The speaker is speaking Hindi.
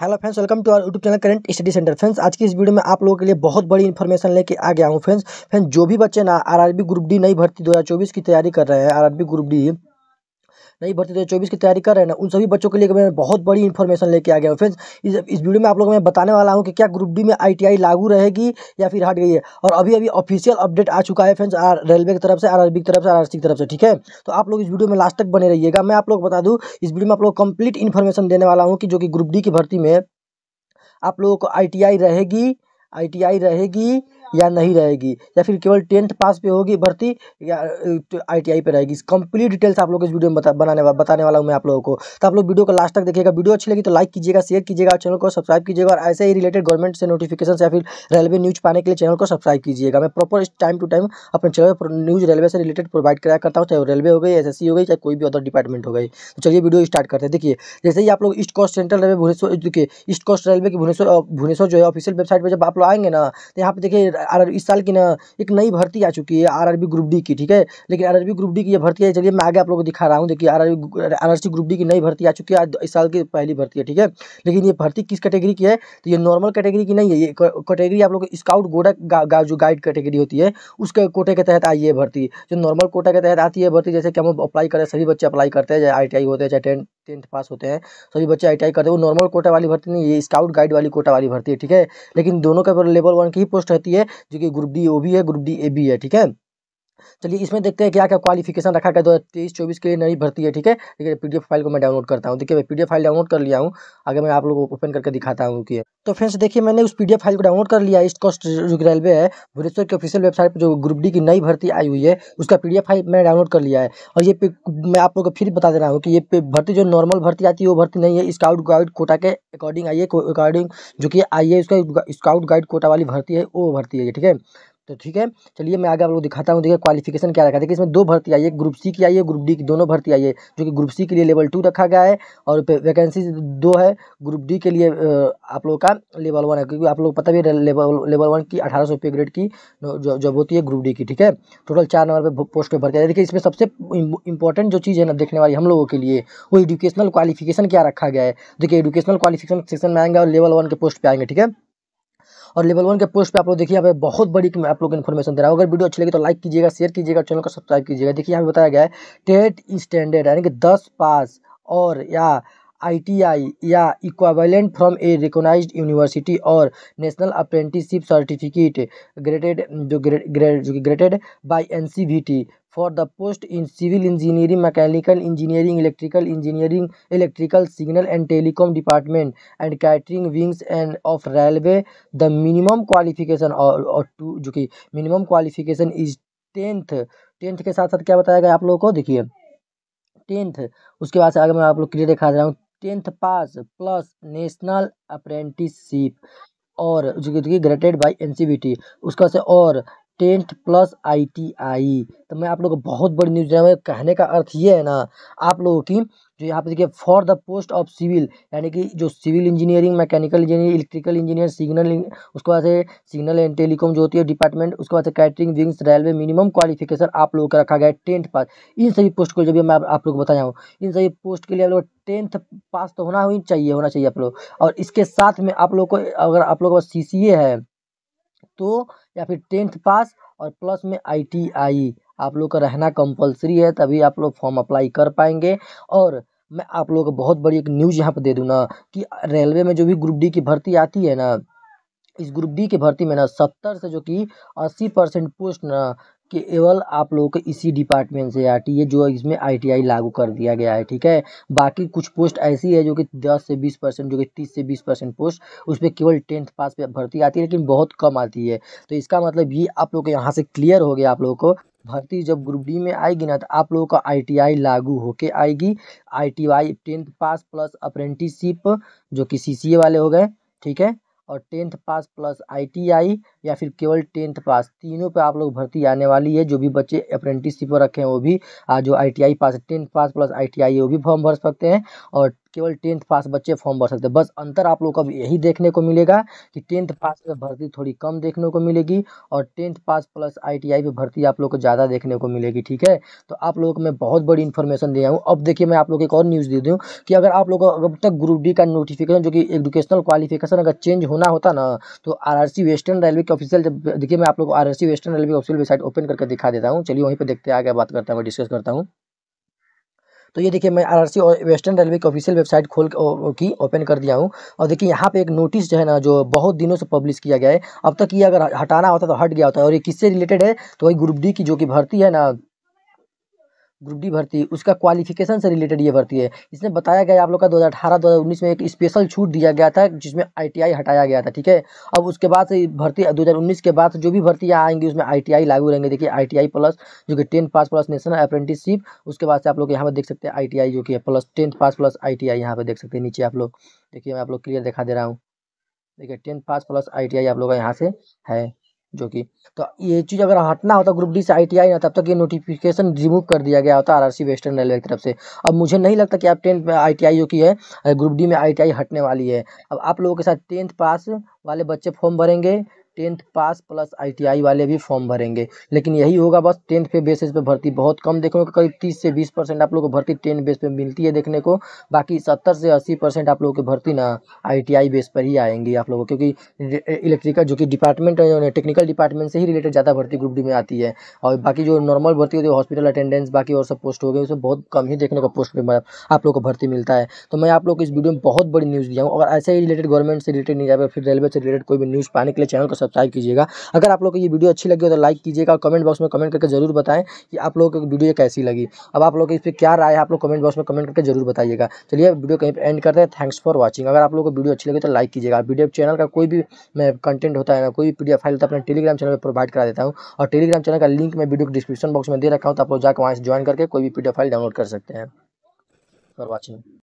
hello friends welcome to our YouTube channel Current Study Centre friends आज की इस वीडियो में आप लोगों के लिए बहुत बड़ी इन्फॉर्मेशन लेके आ गया हूँ फ्रेंड्स फ्रेंड्स जो भी बच्चे ना आरआरबी ग्रुप डी नई भर्ती 2024 की तैयारी कर रहे हैं आरआरबी ग्रुप डी नहीं भर्ती दो तो चौबीस की तैयारी कर रहे हैं ना उन सभी बच्चों के लिए मैं बहुत बड़ी इन्फॉर्मेशन लेके आ गया हूँ फ्रेंड्स इस इस वीडियो में आप लोग मैं बताने वाला हूँ कि क्या ग्रुप डी में आई लागू रहेगी या फिर हट गई है और अभी अभी ऑफिशियल अपडेट आ चुका है फ्रेंड्स रेलवे की तरफ से आर की तरफ से आर की तरफ से ठीक है तो आप लोग इस वीडियो में लास्ट तक बने रहिएगा मैं आप लोग बता दूँ इस वीडियो में आप लोग कंप्लीट इन्फॉर्मेशन देने वाला हूँ कि जो कि ग्रुप डी की भर्ती में आप लोगों को आई रहेगी आई रहेगी या नहीं रहेगी या फिर केवल टेंथ पास पे होगी भर्ती या आई टी आई पे रहेगी कंप्लीट डिटेल्स आप लोग इस वीडियो में बता बनाने वा, बताने वाला हूँ मैं आप लोगों को तो आप लोग वीडियो को लास्ट तक देखिएगा वीडियो अच्छी लगी तो लाइक कीजिएगा शेयर कीजिएगा चैनल को सब्सक्राइब कीजिएगा और ऐसे ही रिलेटेड गवर्नमेंट से नोटिफिकेशन या फिर रेलवे न्यूज़ पाने के लिए चैनल को सब्सक्राइब कीजिएगा मैं प्रॉपर टाइम टू टाइम अपने चैनल पर न्यूज़ रेलवे से रिलेटेड प्रोवाइड कराया करता हूँ चाहे रेलवे हो गई एस हो गई चाहे कोई भी अदर डिपार्टमेंट हो गई तो चलिए वीडियो स्टार्ट करते हैं देखिए जैसे ही आप लोग east coast central railway Bhubaneswar देखिए ईस्ट कोस्ट रेलवे की भुवनेश्वर भुवनेश्वर जो है ऑफिशियल वेबसाइट पर जब आप लोग आएंगे ना तो यहाँ पर देखिए आर इस साल की ना एक नई भर्ती आ चुकी है आर ग्रुप डी की ठीक है लेकिन आर ग्रुप डी की ये भर्ती है चलिए मैं आगे आप लोगों को दिखा रहा हूँ देखिए आर आर ग्रुप डी की नई भर्ती आ चुकी है इस साल की पहली भर्ती है ठीक है लेकिन ये भर्ती किस कैटेगरी की है तो ये नॉर्मल कैटेगरी की नहीं है ये कैटेगरी आप लोग स्काउट गोडा गा, जो गाइड कैटेगरी होती है उसके कोटे के तहत आई है भर्ती जो नॉर्मल कोटा के तहत आती है भर्ती जैसे कि हम अप्लाई करें सभी बच्चे अप्लाई करते हैं चाहे आई होते हैं चाहे टेंट टेंथ पास होते हैं सभी बच्चे आई करते हैं वो नॉर्मल कोटा वाली भर्ती नहीं ये स्काउट गाइड वाली कोटा वाली भर्ती है ठीक है लेकिन दोनों का लेवल वन की ही पोस्ट रहती है जो कि ग्रुप डी ओ भी है ग्रुप डी ए भी है ठीक है चलिए इसमें देखते हैं क्या क्या क्वालिफिकेशन रखा गया दो हज़ार तेईस चौबीस के लिए नई भर्ती है ठीक है डी पीडीएफ फाइल को मैं डाउनलोड करता हूँ देखिए मैं पीडीएफ फाइल डाउनलोड कर लिया हूँ आगे मैं आप लोगों को ओपन करके दिखाता हूँ कि तो फ्रेंड्स देखिए मैंने उस पीडीएफ फाइल को डाउनलोड कर लिया ईस्ट कोस्ट रेलवे है भुवनेश्वर की ऑफिशियल वेबसाइट पर जो ग्रुप डी की नई भर्ती आई हुई है उसका पी फाइल मैंने डाउनलोड कर लिया है और ये मैं आप लोग को फिर बता दे रहा हूँ कि ये भर्ती जो नॉर्मल भर्ती आती है वो भर्ती नहीं है स्काउट गाइड कोटा के अकॉर्डिंग आई है अकॉर्डिंग जो कि आई है उसका स्काउट गाइड कोटा वाली भर्ती है वो भर्ती है ठीक है तो ठीक है चलिए मैं आगे आप लोग दिखाता हूँ देखिए क्वालिफिकेशन क्या रखा देखिए इसमें दो भर्ती आई है ग्रुप सी की आई है ग्रुप डी की दोनों भर्ती आई है जो कि ग्रुप सी के लिए लेवल टू रखा गया है और वैकेंसी दो है ग्रुप डी के लिए आप लोगों का लेवल वन है क्योंकि आप लोग पता भी है लेवल लेवल वन की अठारह सौ पे ग्रेड की जॉब होती है ग्रुप डी की ठीक है टोटल चार नंबर पर पोस्ट पर भर्ती है देखिए इसमें सबसे इंपॉर्टेंट जो चीज़ है ना देखने वाली हम लोगों के लिए वो एजुकेशनल क्वालिफिकेशन क्या रखा गया है देखिए एजुकेशनल क्वालिफिकेशन सेक्शन में आएंगे और लेवल वन के पोस्ट पर आएंगे ठीक है और लेवल वन के पोस्ट पे आप लोग देखिए यहाँ पे बहुत बड़ी आप लोग इन्फॉर्मेशन दे रहा हूँ अगर वीडियो अच्छी लगी तो लाइक कीजिएगा शेयर कीजिएगा चैनल को सब्सक्राइब कीजिएगा देखिए यहाँ पे बताया गया है टेट स्टैंडर्ड यानी कि दस पास और या आई या equivalent from a recognise university और नेशनल अप्रेंटिसिप सर्टिफिकेट ग्रेटेड जो ग्रेड ग्रेड जो granted by NCVT for the post in civil engineering mechanical engineering electrical engineering electrical signal and telecom department and catering wings and of railway the minimum qualification to जो कि minimum qualification is tenth tenth के साथ साथ क्या बताया गया आप लोगों को देखिए टेंथ उसके बाद से आगे मैं आप लोग क्लियर दिखा रहा हूँ tenth pass plus national apprenticeship और जो कि ग्रेटेड बाय एनसीबीटी उसके बाद से और tenth plus I T I तो मैं आप लोग को बहुत बड़ी न्यूज़ दे रहा हूँ कहने का अर्थ ये है ना आप लोगों की जो यहाँ पे देखिए for the post of civil यानी कि जो civil engineering mechanical engineering electrical engineer signal उसके बाद से सिग्नल एंड टेलीकॉम जो होती है डिपार्टमेंट उसके बाद से catering wings railway minimum qualification आप लोगों का रखा गया है टेंथ पास इन सभी पोस्ट को जब मैं आप, लोग को बताया हूँ इन सभी पोस्ट के लिए आप लोग टेंथ पास तो होना ही चाहिए होना चाहिए आप लोग और इसके साथ में आप लोग को अगर आप लोग पास सी है तो या फिर टेंथ पास और प्लस में आई टी आई आप लोग का रहना कंपलसरी है तभी आप लोग फॉर्म अप्लाई कर पाएंगे और मैं आप लोगों को बहुत बड़ी एक न्यूज़ यहाँ पर दे दूँ ना कि रेलवे में जो भी ग्रुप डी की भर्ती आती है ना इस ग्रुप डी की भर्ती में ना सत्तर से जो कि अस्सी परसेंट पोस्ट ना केवल आप लोगों को इसी डिपार्टमेंट से आर टी है जो इसमें आई लागू कर दिया गया है ठीक है बाकी कुछ पोस्ट ऐसी है जो कि दस से बीस परसेंट जो कि तीस से बीस परसेंट पोस्ट उस पर केवल टेंथ पास पे भर्ती आती है लेकिन बहुत कम आती है तो इसका मतलब ये आप लोग यहाँ से क्लियर हो गया आप लोगों को भर्ती जब ग्रुप डी में आएगी ना तो आप लोगों का आईटीआई लागू होके आएगी ITI tenth pass plus apprenticeship जो कि सीसीए वाले हो गए ठीक है और tenth pass plus I T I या फिर केवल टेंथ पास तीनों पे आप लोग भर्ती आने वाली है जो भी बच्चे अप्रेंटिसशिप पर रखे हैं वो भी जो I T I pass tenth pass plus I T I वो भी फॉर्म भर सकते हैं और केवल टेंथ पास बच्चे फॉर्म भर सकते हैं बस अंतर आप लोग को अब यही देखने को मिलेगा कि टेंथ पास में भर्ती थोड़ी कम देखने को मिलेगी और tenth pass plus I T पे भर्ती आप लोग को ज़्यादा देखने को मिलेगी ठीक है तो आप लोग को मैं बहुत बड़ी इन्फॉर्मेशन दिया हूँ अब देखिए मैं आप लोग एक और न्यूज़ दे दूँ कि अगर आप लोग अब तक ग्रुप डी का नोटिफिकेशन जो कि एजुकेशनल क्वालिफिकेशन अगर चेंज होना होता ना तो आर वेस्टर्न रेलवे के ऑफिशियल जब देखिए मैं आप लोग को आर western railway official official website open करके दिखा देता हूँ चलिए वहीं पर देखते आगे बात करता हूँ डिस्कस करता हूँ तो ये देखिए मैं सी और वेस्टर्न रेलवे की ऑफिशियल वेबसाइट खोल की ओपन कर दिया हूँ और देखिए यहाँ पे एक नोटिस जो है ना जो बहुत दिनों से पब्लिश किया गया है अब तक ये अगर हटाना होता तो हट गया होता है और ये किससे रिलेटेड है तो वही ग्रुप डी की जो कि भर्ती है ना ग्रुप डी भर्ती उसका क्वालिफिकेशन से रिलेटेड ये भर्ती है इसमें बताया गया आप लोग का 2018 2019 में एक स्पेशल छूट दिया गया था जिसमें आईटीआई हटाया गया था ठीक है अब उसके बाद से भर्ती 2019 के बाद जो भी भर्ती आएंगी उसमें आईटीआई लागू रहेंगे देखिए आईटीआई प्लस जो कि tenth pass plus national apprenticeship उसके बाद से आप लोग यहाँ पर देख सकते हैं आई जो कि plus tenth pass plus I T यहाँ पर देख सकते हैं नीचे आप लोग देखिए मैं आप लोग क्लियर दिखा दे रहा हूँ देखिए टेंथ पास प्लस आई आप लोग का यहाँ से है जो कि तो ये चीज़ अगर हटना होता तो ग्रुप डी से आई टी आई ना तब तक ये नोटिफिकेशन रिमूव कर दिया गया होता आरआरसी वेस्टर्न रेलवे की तरफ से अब मुझे नहीं लगता कि आप टेंथ आई टी आई जो की है ग्रुप डी में आई टी आई हटने वाली है अब आप लोगों के साथ टेंथ पास वाले बच्चे फॉर्म भरेंगे टेंथ पास प्लस आईटीआई वाले भी फॉर्म भरेंगे लेकिन यही होगा बस टेंथ पे बेसिस पे भर्ती बहुत कम को करीब तीस से बीस परसेंट आप लोगों को भर्ती टेंथ बेस पे मिलती है देखने को बाकी सत्तर से अस्सी परसेंट आप लोगों की भर्ती ना आईटीआई बेस पर ही आएंगी आप लोगों को क्योंकि इलेक्ट्रिकल जो कि डिपार्टमेंट है टेक्निकल डिपार्टमेंट से ही रिलेटेड ज़्यादा भर्ती ग्रुप डी में आती है और बाकी जो नॉर्मल भर्ती होती है हॉस्पिटल अटेंडेंस बाकी और सब पोस्ट हो गए उसमें बहुत कम ही देखने को पोस्ट पर आप लोग को भर्ती मिलता है तो मैं आप लोग को इस वीडियो में बहुत बड़ी न्यूज़ दिया हूँ और ऐसे ही रिलेटेड गवर्नमेंट से रिलेटेड न्यूज़ जाए फिर रेलवे से रिलेटेड कोई भी न्यूज़ पाने के लिए चैनल को सब्सक्राइब कीजिएगा अगर आप लोग को ये वीडियो अच्छी लगी हो तो लाइक कीजिएगा और कमेंट बॉक्स में कमेंट करके जरूर बताएं कि आप लोगों को वीडियो कैसी लगी अब आप लोग इस पर क्या राय है आप लोग कमेंट बॉक्स में कमेंट करके जरूर बताइएगा चलिए वीडियो कहीं पर एंड करते हैं थैंक्स फॉर वॉचिंग अगर आप लोग को वीडियो अच्छी लगी तो लाइक कीजिएगा वीडियो चैनल का कोई भी कंटेंट होता है ना कोई भी पीडीएफ फाइल तो अपने टेलीग्राम चैनल पर प्रोवाइड करा देता हूँ और टेलीग्राम चैनल का लिंक मैं वीडियो डिस्क्रिप्शन बॉक्स में दे रखा हूँ तो आप लोग जाकर वहाँ से ज्वाइन करके कोई भी पीडीएफ फाइल डाउनलोड कर सकते हैं फॉर वॉचिंग